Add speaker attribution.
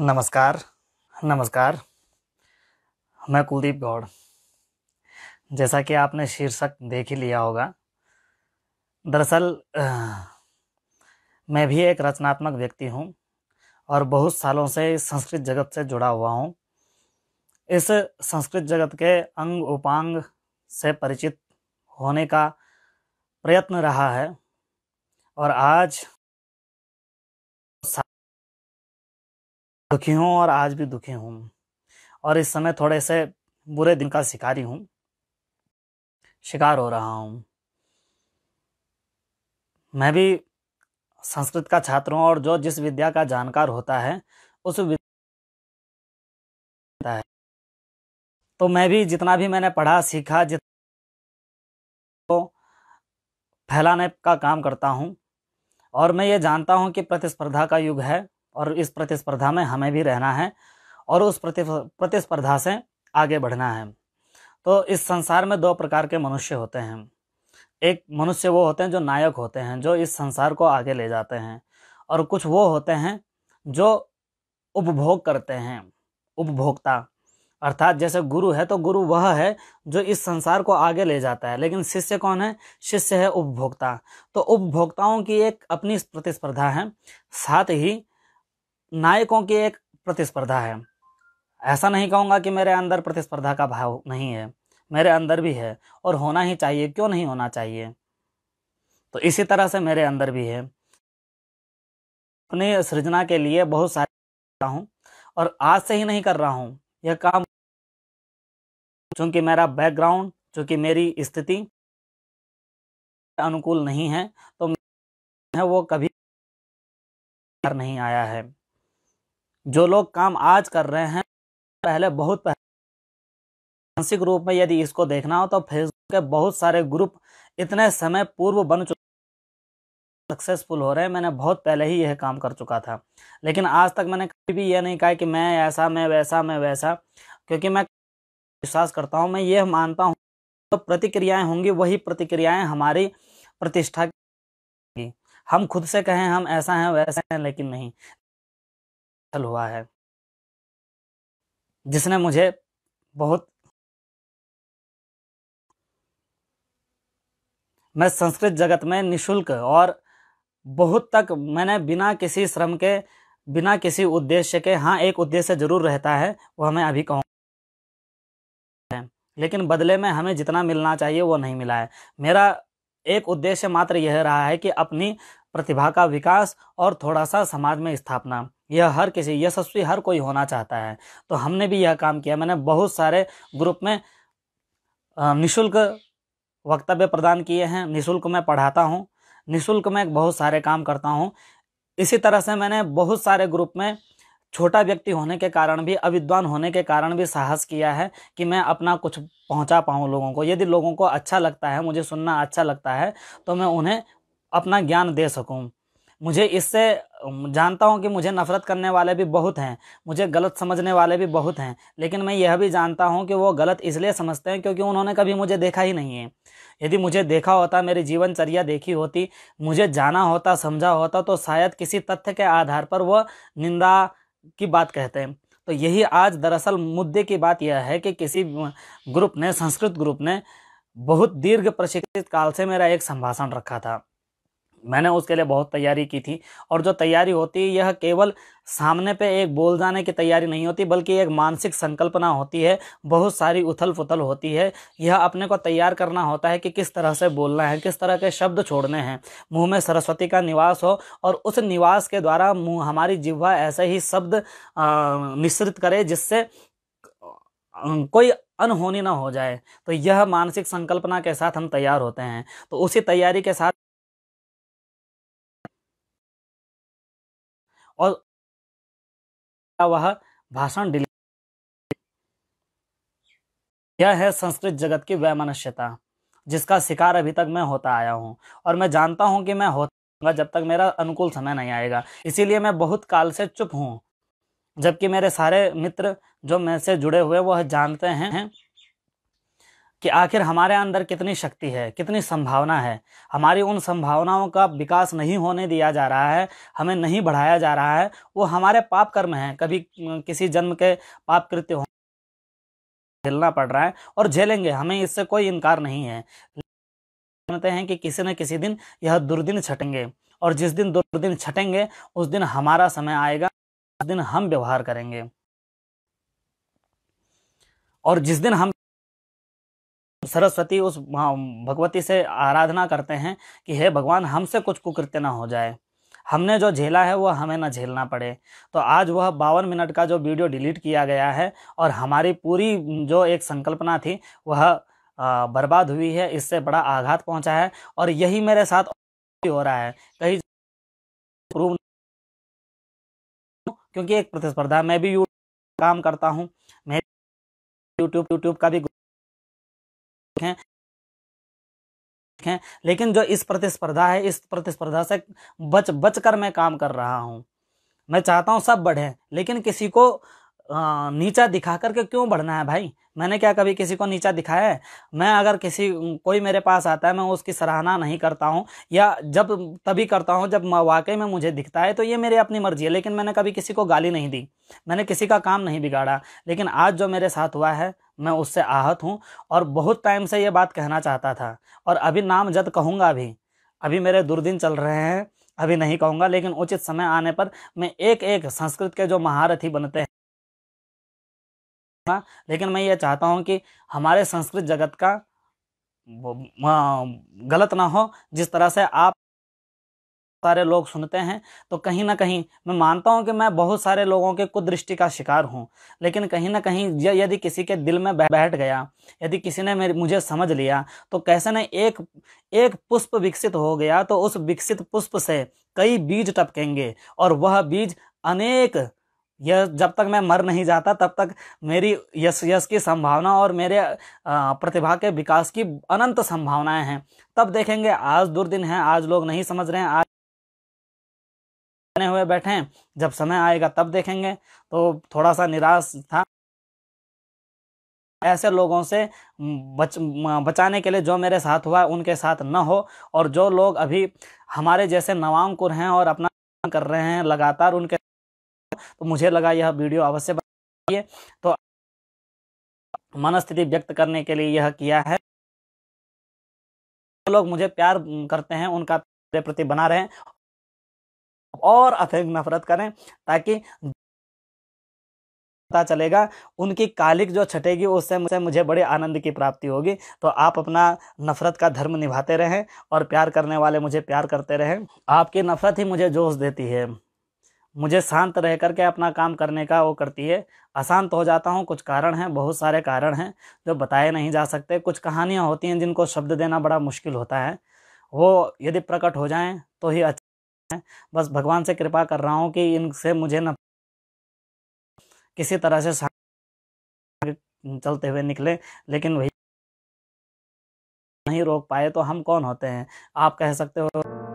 Speaker 1: नमस्कार नमस्कार मैं कुलदीप गौड़ जैसा कि आपने शीर्षक देख ही लिया होगा दरअसल मैं भी एक रचनात्मक व्यक्ति हूँ और बहुत सालों से संस्कृत जगत से जुड़ा हुआ हूँ इस संस्कृत जगत के अंग उपांग से परिचित होने का प्रयत्न रहा है और आज दुखी हूँ और आज भी दुखी हूँ और इस समय थोड़े से बुरे दिन का शिकारी हूँ शिकार हो रहा हूँ मैं भी संस्कृत का छात्र हूँ और जो जिस विद्या का जानकार होता है उस विद्या है तो मैं भी जितना भी मैंने पढ़ा सीखा जित फैलाने का काम करता हूँ और मैं ये जानता हूँ कि प्रतिस्पर्धा का युग है और इस प्रतिस्पर्धा में हमें भी रहना है और उस प्रति प्रतिस्पर्धा से आगे बढ़ना है तो इस संसार में दो प्रकार के मनुष्य होते हैं एक मनुष्य वो होते हैं जो नायक होते हैं जो इस संसार को आगे ले जाते हैं और कुछ वो होते हैं जो उपभोग करते हैं उपभोक्ता अर्थात जैसे गुरु है तो गुरु वह है जो इस संसार को आगे ले जाता है लेकिन शिष्य कौन है शिष्य है उपभोक्ता तो उपभोक्ताओं की एक अपनी प्रतिस्पर्धा है साथ ही नायकों की एक प्रतिस्पर्धा है ऐसा नहीं कहूँगा कि मेरे अंदर प्रतिस्पर्धा का भाव नहीं है मेरे अंदर भी है और होना ही चाहिए क्यों नहीं होना चाहिए तो इसी तरह से मेरे अंदर भी है अपनी सृजना के लिए बहुत सारे हूँ और आज से ही नहीं कर रहा हूँ यह काम चूंकि मेरा बैकग्राउंड चूंकि मेरी स्थिति अनुकूल नहीं है तो है वो कभी नहीं आया है जो लोग काम आज कर रहे हैं पहले बहुत पहले मानसिक रूप में यदि इसको देखना हो तो फेसबुक के बहुत सारे ग्रुप इतने समय पूर्व बन चुके सक्सेसफुल हो रहे हैं मैंने बहुत पहले ही यह काम कर चुका था लेकिन आज तक मैंने कभी भी यह नहीं कहा कि मैं ऐसा मैं वैसा मैं वैसा क्योंकि मैं विश्वास करता हूँ मैं यह मानता हूँ तो प्रतिक्रियाएं होंगी वही प्रतिक्रियाएं हमारी प्रतिष्ठा की हम खुद से कहें हम ऐसा हैं वैसा हैं लेकिन नहीं सफल हुआ है जिसने मुझे बहुत मैं संस्कृत जगत में निशुल्क और बहुत तक मैंने बिना किसी श्रम के बिना किसी उद्देश्य के हाँ एक उद्देश्य जरूर रहता है वह मैं अभी कहूँ लेकिन बदले में हमें जितना मिलना चाहिए वो नहीं मिला है मेरा एक उद्देश्य मात्र यह रहा है कि अपनी प्रतिभा का विकास और थोड़ा सा समाज में स्थापना यह हर किसी यशस्वी हर कोई होना चाहता है तो हमने भी यह काम किया मैंने बहुत सारे ग्रुप में निशुल्क वक्तव्य प्रदान किए हैं निशुल्क मैं पढ़ाता हूँ निशुल्क मैं बहुत सारे काम करता हूँ इसी तरह से मैंने बहुत सारे ग्रुप में छोटा व्यक्ति होने के कारण भी अविद्वान होने के कारण भी साहस किया है कि मैं अपना कुछ पहुंचा पाऊँ लोगों को यदि लोगों को अच्छा लगता है मुझे सुनना अच्छा लगता है तो मैं उन्हें अपना ज्ञान दे सकूँ मुझे इससे जानता हूँ कि मुझे नफ़रत करने वाले भी बहुत हैं मुझे गलत समझने वाले भी बहुत हैं लेकिन मैं यह भी जानता हूँ कि वो गलत इसलिए समझते हैं क्योंकि उन्होंने कभी मुझे देखा ही नहीं है यदि मुझे देखा होता मेरी जीवनचर्या देखी होती मुझे जाना होता समझा होता तो शायद किसी तथ्य के आधार पर वह निंदा की बात कहते हैं तो यही आज दरअसल मुद्दे की बात यह है कि किसी ग्रुप ने संस्कृत ग्रुप ने बहुत दीर्घ प्रशिक्षित काल से मेरा एक संभाषण रखा था मैंने उसके लिए बहुत तैयारी की थी और जो तैयारी होती है यह केवल सामने पे एक बोल जाने की तैयारी नहीं होती बल्कि एक मानसिक संकल्पना होती है बहुत सारी उथल पुथल होती है यह अपने को तैयार करना होता है कि किस तरह से बोलना है किस तरह के शब्द छोड़ने हैं मुंह में सरस्वती का निवास हो और उस निवास के द्वारा मुँह हमारी जिह्वा ऐसे ही शब्द मिश्रित करे जिससे कोई अनहोनी ना हो जाए तो यह मानसिक संकल्पना के साथ हम तैयार होते हैं तो उसी तैयारी के साथ और वह भाषण यह है संस्कृत जगत की वैमनुष्यता जिसका शिकार अभी तक मैं होता आया हूँ और मैं जानता हूँ कि मैं होता जब तक मेरा अनुकूल समय नहीं आएगा इसीलिए मैं बहुत काल से चुप हूँ जबकि मेरे सारे मित्र जो मैं से जुड़े हुए वह जानते हैं कि आखिर हमारे अंदर कितनी शक्ति है कितनी संभावना है हमारी उन संभावनाओं का विकास नहीं होने दिया जा रहा है हमें नहीं बढ़ाया जा रहा है वो हमारे पाप कर्म हैं कभी किसी जन्म के पाप कृत्य हो झेलना पड़ रहा है और झेलेंगे हमें इससे कोई इनकार नहीं है जानते हैं कि किसी न किसी दिन यह दुर्दिन छटेंगे और जिस दिन दुर्दिन छटेंगे उस दिन हमारा समय आएगा उस दिन हम व्यवहार करेंगे और जिस दिन हम सरस्वती उस भगवती से आराधना करते हैं कि हे भगवान हमसे कुछ कुकृत्य ना हो जाए हमने जो झेला है वह हमें ना झेलना पड़े तो आज वह बावन मिनट का जो वीडियो डिलीट किया गया है और हमारी पूरी जो एक संकल्पना थी वह बर्बाद हुई है इससे बड़ा आघात पहुंचा है और यही मेरे साथ हो रहा है कहीं प्रूव क्योंकि एक प्रतिस्पर्धा मैं भी यूट्यूब काम करता हूँ मैं यूट्यूब यूट्यूब का भी हैं हैं लेकिन जो इस प्रतिस्पर्धा है इस प्रतिस्पर्धा से बच बच कर मैं काम कर रहा हूं मैं चाहता हूं सब बढ़े लेकिन किसी को नीचा दिखा करके क्यों बढ़ना है भाई मैंने क्या कभी किसी को नीचा दिखाया है मैं अगर किसी कोई मेरे पास आता है मैं उसकी सराहना नहीं करता हूँ या जब तभी करता हूँ जब वाकई में मुझे दिखता है तो ये मेरी अपनी मर्जी है लेकिन मैंने कभी किसी को गाली नहीं दी मैंने किसी का काम नहीं बिगाड़ा लेकिन आज जो मेरे साथ हुआ है मैं उससे आहत हूँ और बहुत टाइम से ये बात कहना चाहता था और अभी नाम जद कहूँगा अभी अभी मेरे दुर्दिन चल रहे हैं अभी नहीं कहूँगा लेकिन उचित समय आने पर मैं एक एक संस्कृत के जो महारथी बनते हैं ना हाँ, लेकिन मैं ये चाहता हूँ कि हमारे संस्कृत जगत का गलत ना हो जिस तरह से आप सारे लोग सुनते हैं तो कहीं ना कहीं मैं मानता हूं कि मैं बहुत सारे लोगों के कुदृष्टि का शिकार हूं लेकिन कहीं ना कहीं यदि किसी के दिल में बैठ गया यदि किसी ने मेरे मुझे समझ लिया तो कैसे न एक एक पुष्प विकसित हो गया तो उस विकसित पुष्प से कई बीज टपकेंगे और वह बीज अनेक यह जब तक मैं मर नहीं जाता तब तक मेरी यश यश की संभावना और मेरे प्रतिभा के विकास की अनंत संभावनाएं हैं तब देखेंगे आज दुर्दिन है आज लोग नहीं समझ रहे हैं आज बने हुए बैठे हैं जब समय आएगा तब देखेंगे तो थोड़ा सा निराश था ऐसे लोगों से बच बचाने के लिए जो मेरे साथ हुआ उनके साथ न हो और जो लोग अभी हमारे जैसे नवांकुर हैं और अपना कर रहे हैं लगातार उनके तो मुझे लगा यह वीडियो अवश्य बनाइए तो मनस्थिति व्यक्त करने के लिए यह किया है जो लोग मुझे प्यार करते हैं उनका मेरे प्रति बना रहे और अथेक नफरत करें ताकि पता चलेगा उनकी कालिक जो छटेगी उससे मुझे मुझे बड़े आनंद की प्राप्ति होगी तो आप अपना नफरत का धर्म निभाते रहें और प्यार करने वाले मुझे प्यार करते रहें आपकी नफरत ही मुझे जोश देती है मुझे शांत रह करके अपना काम करने का वो करती है अशांत हो जाता हूँ कुछ कारण हैं बहुत सारे कारण हैं जो बताए नहीं जा सकते कुछ कहानियाँ होती हैं जिनको शब्द देना बड़ा मुश्किल होता है वो यदि प्रकट हो जाएं तो ही अच्छा है बस भगवान से कृपा कर रहा हूँ कि इनसे मुझे न किसी तरह से चलते हुए निकले लेकिन वही नहीं रोक पाए तो हम कौन होते हैं आप कह सकते हो